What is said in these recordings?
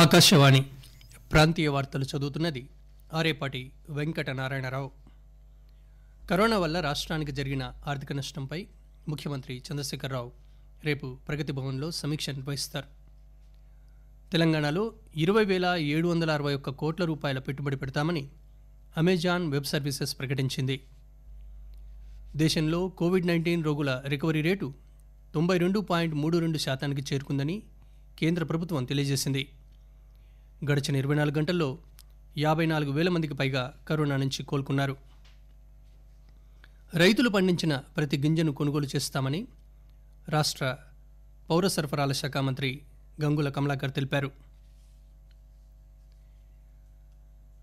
ఆకాశవాణి ప్రాంతీయ వార్తలు చదువుతున్నది ఆరేపాటి వెంకటనారాయణరావు కరోనా వల్ల రాష్ట్రానికి జరిగిన ఆర్థిక నష్టంపై ముఖ్యమంత్రి చంద్రశేఖరరావు రేపు ప్రగతి భవన్లో సమీక్ష నిర్వహిస్తారు తెలంగాణలో ఇరవై వేల ఏడు వందల అరవై ఒక్క కోట్ల రూపాయల పెట్టుబడి పెడతామని అమెజాన్ వెబ్ సర్వీసెస్ ప్రకటించింది దేశంలో కోవిడ్ నైన్టీన్ రోగుల రికవరీ రేటు తొంభై రెండు పాయింట్ మూడు రెండు శాతానికి చేరుకుందని కేంద్ర ప్రభుత్వం తెలియజేసింది గడిచిన ఇరవై నాలుగు గంటల్లో యాభై నాలుగు వేల మందికి పైగా కరోనా నుంచి కోలుకున్నారు రైతులు పండించిన ప్రతి గింజను కొనుగోలు చేస్తామని రాష్ట్ర పౌర సరఫరాల శాఖ మంత్రి గంగుల కమలాకర్ తెలిపారు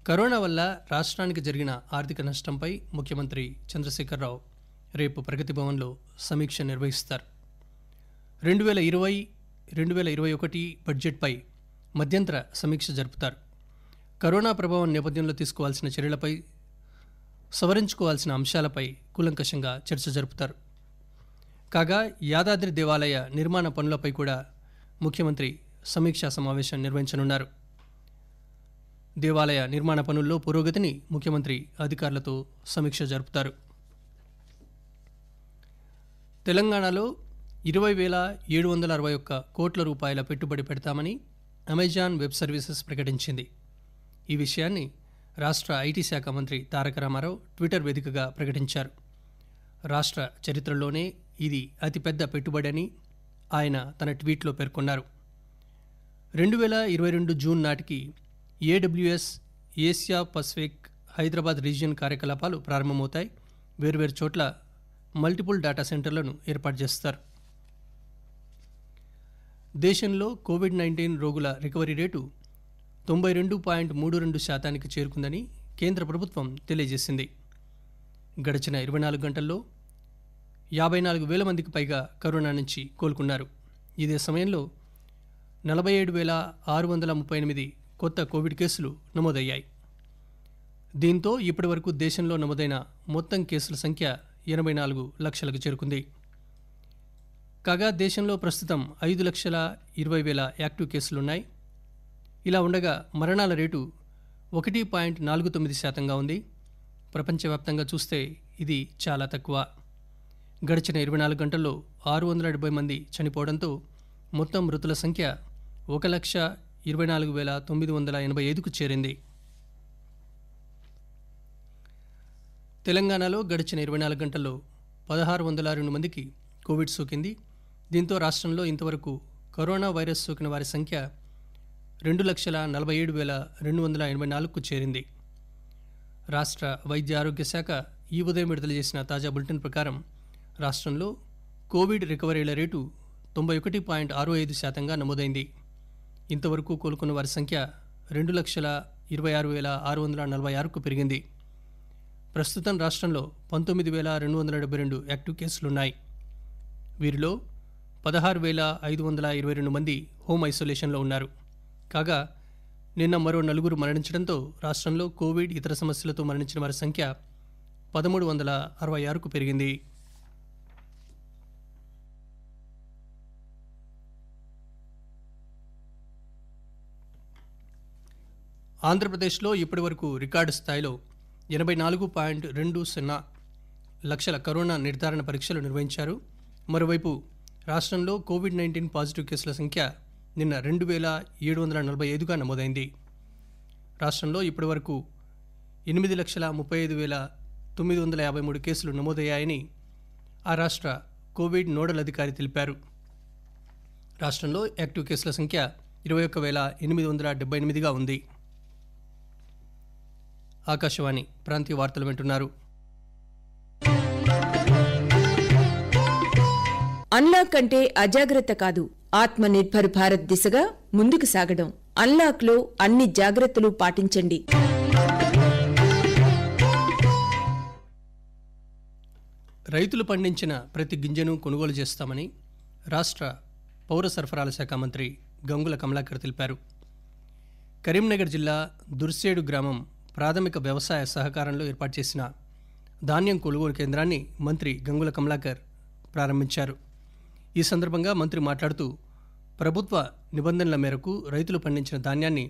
కరోనా వల్ల రాష్ట్రానికి జరిగిన ఆర్థిక నష్టంపై ముఖ్యమంత్రి చంద్రశేఖరరావు రేపు ప్రగతి భవన్లో సమీక్ష నిర్వహిస్తారు రెండు వేల ఇరవై రెండు వేల ఇరవై ఒకటి బడ్జెట్పై మధ్యంతర సమీక్ష జరుపుతారు కరోనా ప్రభావం నేపథ్యంలో తీసుకోవాల్సిన చర్యలపై సవరించుకోవాల్సిన అంశాలపై కూలంకషంగా చర్చ జరుపుతారు కాగా యాదాద్రి దేవాలయ నిర్మాణ పనులపై కూడా ముఖ్యమంత్రి సమీక్షా సమావేశం నిర్వహించనున్నారు దేవాలయ నిర్మాణ పనుల్లో పురోగతిని ముఖ్యమంత్రి అధికారులతో సమీక్ష జరుపుతారు తెలంగాణలో ఇరవై వేల ఏడు వందల అరవై ఒక్క కోట్ల రూపాయల పెట్టుబడి పెడతామని అమెజాన్ వెబ్ సర్వీసెస్ ప్రకటించింది ఈ విషయాన్ని రాష్ట్ర ఐటీ శాఖ మంత్రి తారక రామారావు ట్విట్టర్ వేదికగా ప్రకటించారు రాష్ట్ర చరిత్రలోనే ఇది అతిపెద్ద అని ఆయన తన ట్వీట్లో పేర్కొన్నారు రెండు వేల ఇరవై రెండు జూన్ నాటికి AWS Asia Pacific Hyderabad region కార్యకలాపాలు ప్రారంభమవుతాయి వేర్వేరు చోట్ల మల్టిపుల్ డేటా సెంటర్లను ఏర్పాటు చేస్తారు దేశంలో కోవిడ్ నైన్టీన్ రోగుల రికవరీ రేటు తొంభై రెండు పాయింట్ మూడు రెండు శాతానికి చేరుకుందని కేంద్ర ప్రభుత్వం తెలియజేసింది గడిచిన ఇరవై నాలుగు గంటల్లో యాభై నాలుగు వేల మందికి పైగా కరోనా నుంచి కోలుకున్నారు ఇదే సమయంలో నలభై ఏడు వేల ఆరు వందల ముప్పై ఎనిమిది కొత్త కోవిడ్ కేసులు నమోదయ్యాయి దీంతో ఇప్పటివరకు దేశంలో నమోదైన మొత్తం కేసుల సంఖ్య ఎనభై నాలుగు లక్షలకు చేరుకుంది కాగా దేశంలో ప్రస్తుతం ఐదు లక్షల ఇరవై వేల యాక్టివ్ కేసులున్నాయి ఇలా ఉండగా మరణాల రేటు ఒకటి పాయింట్ నాలుగు తొమ్మిది శాతంగా ఉంది ప్రపంచవ్యాప్తంగా చూస్తే ఇది చాలా తక్కువ గడిచిన ఇరవై నాలుగు గంటల్లో ఆరు వందల డెబ్బై మంది చనిపోవడంతో మొత్తం మృతుల సంఖ్య ఒక లక్ష ఇరవై నాలుగు వేల తొమ్మిది వందల ఎనభై ఐదుకు చేరింది తెలంగాణలో గడిచిన ఇరవై నాలుగు గంటల్లో పదహారు వందల రెండు మందికి కోవిడ్ సోకింది దీంతో రాష్ట్రంలో ఇంతవరకు కరోనా వైరస్ సోకిన వారి సంఖ్య రెండు లక్షల నలభై ఏడు వేల రెండు వందల ఎనభై నాలుగుకు చేరింది రాష్ట్ర వైద్య ఆరోగ్య శాఖ ఈ ఉదయం విడుదల చేసిన తాజా బులెటిన్ ప్రకారం రాష్ట్రంలో కోవిడ్ రికవరీల రేటు తొంభై ఒకటి పాయింట్ ఆరు ఐదు శాతంగా నమోదైంది ఇంతవరకు కోలుకున్న వారి సంఖ్య రెండు లక్షల ఇరవై ఆరు వేల ఆరు వందల నలభై ఆరుకు పెరిగింది ప్రస్తుతం రాష్ట్రంలో పంతొమ్మిది వేల రెండు వందల డెబ్బై రెండు యాక్టివ్ కేసులున్నాయి వీరిలో పదహారు వేల ఐదు వందల ఇరవై రెండు మంది హోమ్ ఐసోలేషన్లో ఉన్నారు కాగా నిన్న మరో నలుగురు మరణించడంతో రాష్ట్రంలో కోవిడ్ ఇతర సమస్యలతో మరణించిన వారి సంఖ్య పదమూడు వందల అరవై ఆరుకు పెరిగింది ఆంధ్రప్రదేశ్లో ఇప్పటి వరకు రికార్డు స్థాయిలో ఎనభై నాలుగు పాయింట్ రెండు సున్నా లక్షల కరోనా నిర్ధారణ పరీక్షలు నిర్వహించారు మరోవైపు రాష్ట్రంలో కోవిడ్ నైన్టీన్ పాజిటివ్ కేసుల సంఖ్య నిన్న రెండు వేల ఏడు వందల నలభై ఐదుగా నమోదైంది రాష్ట్రంలో ఇప్పటి వరకు ఎనిమిది లక్షల ముప్పై ఐదు వేల తొమ్మిది వందల యాభై మూడు కేసులు నమోదయ్యాయని ఆ రాష్ట్ర కోవిడ్ నోడల్ అధికారి తెలిపారు రాష్ట్రంలో యాక్టివ్ కేసుల సంఖ్య ఇరవై ఒక్క వేల ఎనిమిది వందల డెబ్బై ఎనిమిదిగా ఉంది ఆకాశవాణి ప్రాంతీయ వార్తలు వింటున్నారు అన్లాక్ కంటే అజాగ్రత్త కాదు ఆత్మ నిర్భర్ భారత్ దిశగా ముందుకు సాగడం లో అన్ని జాగ్రత్తలు పాటించండి రైతులు పండించిన ప్రతి గింజను కొనుగోలు చేస్తామని రాష్ట్ర పౌర సరఫరాల శాఖ మంత్రి గంగుల కమలాకర్ తెలిపారు కరీంనగర్ జిల్లా దుర్సేడు గ్రామం ప్రాథమిక వ్యవసాయ సహకారంలో ఏర్పాటు చేసిన ధాన్యం కొనుగోలు కేంద్రాన్ని మంత్రి గంగుల కమలాకర్ ప్రారంభించారు ఈ సందర్భంగా మంత్రి మాట్లాడుతూ ప్రభుత్వ నిబంధనల మేరకు రైతులు పండించిన ధాన్యాన్ని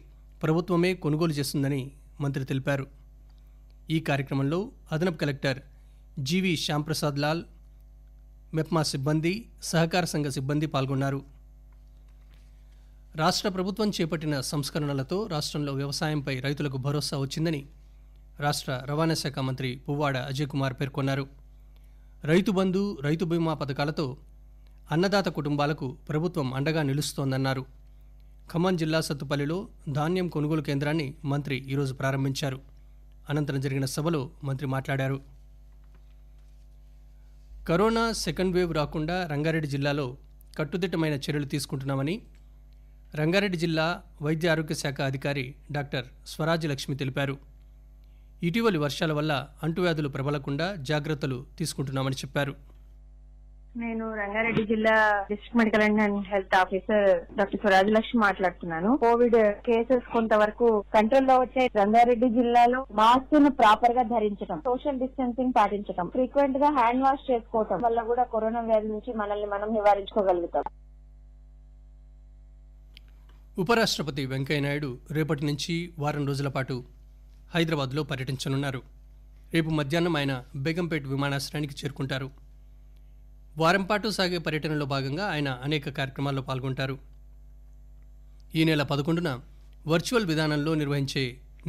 ప్రభుత్వమే కొనుగోలు చేస్తుందని మంత్రి తెలిపారు ఈ కార్యక్రమంలో అదనపు కలెక్టర్ జీవి శ్యాంప్రసాద్ లాల్ మెప్మా సిబ్బంది సహకార సంఘ సిబ్బంది పాల్గొన్నారు రాష్ట్ర ప్రభుత్వం చేపట్టిన సంస్కరణలతో రాష్ట్రంలో వ్యవసాయంపై రైతులకు భరోసా వచ్చిందని రాష్ట్ర రవాణా శాఖ మంత్రి పువ్వాడ అజయ్ కుమార్ పేర్కొన్నారు రైతు బంధు రైతు బీమా పథకాలతో అన్నదాత కుటుంబాలకు ప్రభుత్వం అండగా నిలుస్తోందన్నారు ఖమ్మం జిల్లా సత్తుపల్లిలో ధాన్యం కొనుగోలు కేంద్రాన్ని మంత్రి ఈరోజు ప్రారంభించారు అనంతరం జరిగిన సభలో మంత్రి మాట్లాడారు కరోనా సెకండ్ వేవ్ రాకుండా రంగారెడ్డి జిల్లాలో కట్టుదిట్టమైన చర్యలు తీసుకుంటున్నామని రంగారెడ్డి జిల్లా వైద్య ఆరోగ్య శాఖ అధికారి డాక్టర్ స్వరాజ్ లక్ష్మి తెలిపారు ఇటీవలి వర్షాల వల్ల అంటువ్యాధులు ప్రబలకుండా జాగ్రత్తలు తీసుకుంటున్నామని చెప్పారు నేను రంగారెడ్డి జిల్లా district medical and health officer doctor Swaraj Lakshmi మాట్లాడుతున్నాను కోవిడ్ కేసెస్ కొంతవరకు కంట్రోల్ లో వచ్చే రంగారెడ్డి జిల్లాలో మాస్క్ ను ప్రాపర్ గా ధరించడం సోషల్ డిస్టెన్సింగ్ పాటించడం ఫ్రీక్వెంట్ గా హ్యాండ్ వాష్ చేసుకోవటం వల్ల కూడా కరోనా వ్యాధి నుంచి మనల్ని మనం నివారించుకోగలుగుతాం ఉపరాష్ట్రపతి వెంకయ్యనాయుడు రేపటి నుంచి వారం రోజుల పాటు హైదరాబాద్లో పర్యటించనున్నారు రేపు మధ్యాహ్నం ఆయన బేగంపేట్ విమానాశ్రయానికి చేరుకుంటారు వారం పాటు సాగే పర్యటనలో భాగంగా ఆయన అనేక కార్యక్రమాల్లో పాల్గొంటారు ఈ నెల పదకొండున వర్చువల్ విధానంలో నిర్వహించే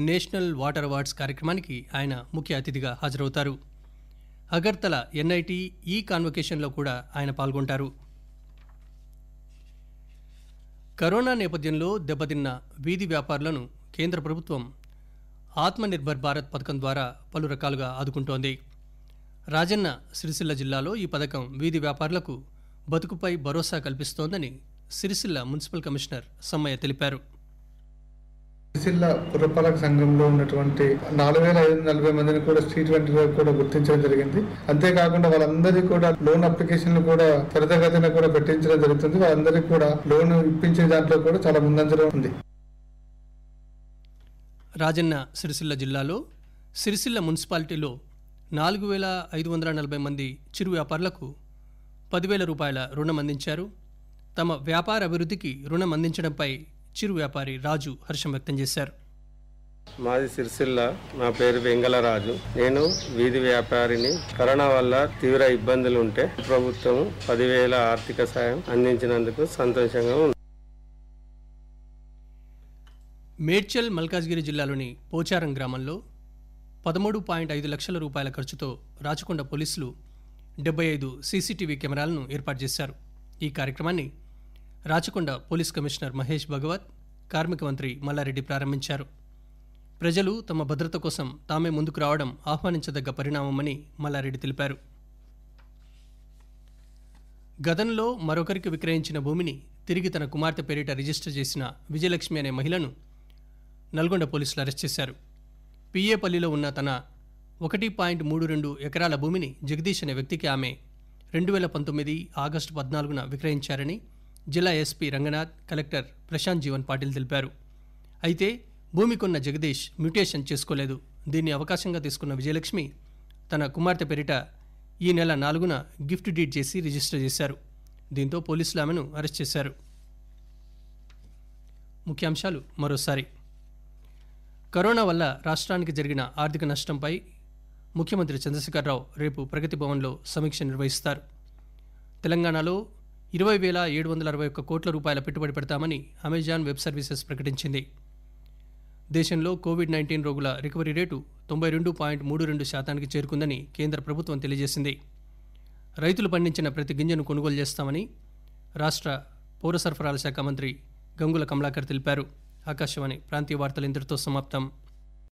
నేషనల్ వాటర్ అవార్డ్స్ కార్యక్రమానికి ఆయన ముఖ్య అతిథిగా హాజరవుతారు అగర్తల ఎన్ఐటి ఈ కాన్వకేషన్లో కూడా ఆయన పాల్గొంటారు కరోనా నేపథ్యంలో దెబ్బతిన్న వీధి వ్యాపారులను కేంద్ర ప్రభుత్వం ఆత్మనిర్భర్ భారత్ పథకం ద్వారా పలు రకాలుగా ఆదుకుంటోంది రాజన్న సిరిసిల్ల జిల్లాలో ఈ పథకం వీధి వ్యాపారులకు బతుకుపై భరోసా కల్పిస్తోందని సిరిసిల్ల మున్సిపల్ కమిషనర్ సమ్మయ్య తెలిపారు సిరిసిల్ల పురపాలక సంఘంలో ఉన్నటువంటి నాలుగు వేల ఐదు నలభై మందిని కూడా స్ట్రీట్ వెంటర్ కూడా గుర్తించడం జరిగింది అంతేకాకుండా వాళ్ళందరికీ కూడా లోన్ అప్లికేషన్లు కూడా త్వరితగతిన కూడా పెట్టించడం జరుగుతుంది వాళ్ళందరికీ కూడా లోన్ ఇప్పించే దాంట్లో కూడా చాలా ముందంజలో ఉంది రాజన్న సిరిసిల్ల జిల్లాలో సిరిసిల్ల మున్సిపాలిటీలో నాలుగు వేల ఐదు వందల నలభై మంది చిరు వ్యాపారులకు పదివేల రూపాయల రుణం అందించారు తమ వ్యాపార అభివృద్ధికి రుణం అందించడంపై చిరు వ్యాపారి రాజు హర్షం వ్యక్తం చేశారు మాది సిరిసిల్ల నా పేరు వెంగళరాజు నేను వీధి వ్యాపారిని కరోనా వల్ల తీవ్ర ఇబ్బందులు ఉంటే ప్రభుత్వం పదివేల ఆర్థిక సాయం అందించినందుకు సంతోషంగా ఉంది మేడ్చల్ మల్కాజ్గిరి జిల్లాలోని పోచారం గ్రామంలో పదమూడు పాయింట్ ఐదు లక్షల రూపాయల ఖర్చుతో రాచకొండ పోలీసులు డెబ్బై ఐదు సీసీటీవీ కెమెరాలను ఏర్పాటు చేశారు ఈ కార్యక్రమాన్ని రాచకొండ పోలీస్ కమిషనర్ మహేష్ భగవత్ కార్మిక మంత్రి మల్లారెడ్డి ప్రారంభించారు ప్రజలు తమ భద్రత కోసం తామే ముందుకు రావడం ఆహ్వానించదగ్గ పరిణామమని మల్లారెడ్డి తెలిపారు గతంలో మరొకరికి విక్రయించిన భూమిని తిరిగి తన కుమార్తె పేరిట రిజిస్టర్ చేసిన విజయలక్ష్మి అనే మహిళను నల్గొండ పోలీసులు అరెస్ట్ చేశారు పిఏపల్లిలో ఉన్న తన ఒకటి పాయింట్ మూడు రెండు ఎకరాల భూమిని జగదీష్ అనే వ్యక్తికి ఆమె రెండు వేల పంతొమ్మిది ఆగస్టు పద్నాలుగున విక్రయించారని జిల్లా ఎస్పీ రంగనాథ్ కలెక్టర్ ప్రశాంత్ జీవన్ పాటిల్ తెలిపారు అయితే భూమి కొన్న జగదీష్ మ్యూటేషన్ చేసుకోలేదు దీన్ని అవకాశంగా తీసుకున్న విజయలక్ష్మి తన కుమార్తె పేరిట ఈ నెల నాలుగున గిఫ్ట్ డీడ్ చేసి రిజిస్టర్ చేశారు దీంతో పోలీసులు ఆమెను అరెస్ట్ చేశారు ముఖ్యాంశాలు మరోసారి కరోనా వల్ల రాష్ట్రానికి జరిగిన ఆర్థిక నష్టంపై ముఖ్యమంత్రి రావు రేపు ప్రగతి భవన్లో సమీక్ష నిర్వహిస్తారు తెలంగాణలో ఇరవై వేల ఏడు వందల అరవై ఒక్క కోట్ల రూపాయల పెట్టుబడి పెడతామని అమెజాన్ వెబ్ సర్వీసెస్ ప్రకటించింది దేశంలో కోవిడ్ నైన్టీన్ రోగుల రికవరీ రేటు తొంభై రెండు పాయింట్ మూడు రెండు శాతానికి చేరుకుందని కేంద్ర ప్రభుత్వం తెలియజేసింది రైతులు పండించిన ప్రతి గింజను కొనుగోలు చేస్తామని రాష్ట్ర పౌర సరఫరాల శాఖ మంత్రి గంగుల కమలాకర్ తెలిపారు ఆకాశవాణి ప్రాంతీయ వార్తలు ఇంతటితో సమాప్తం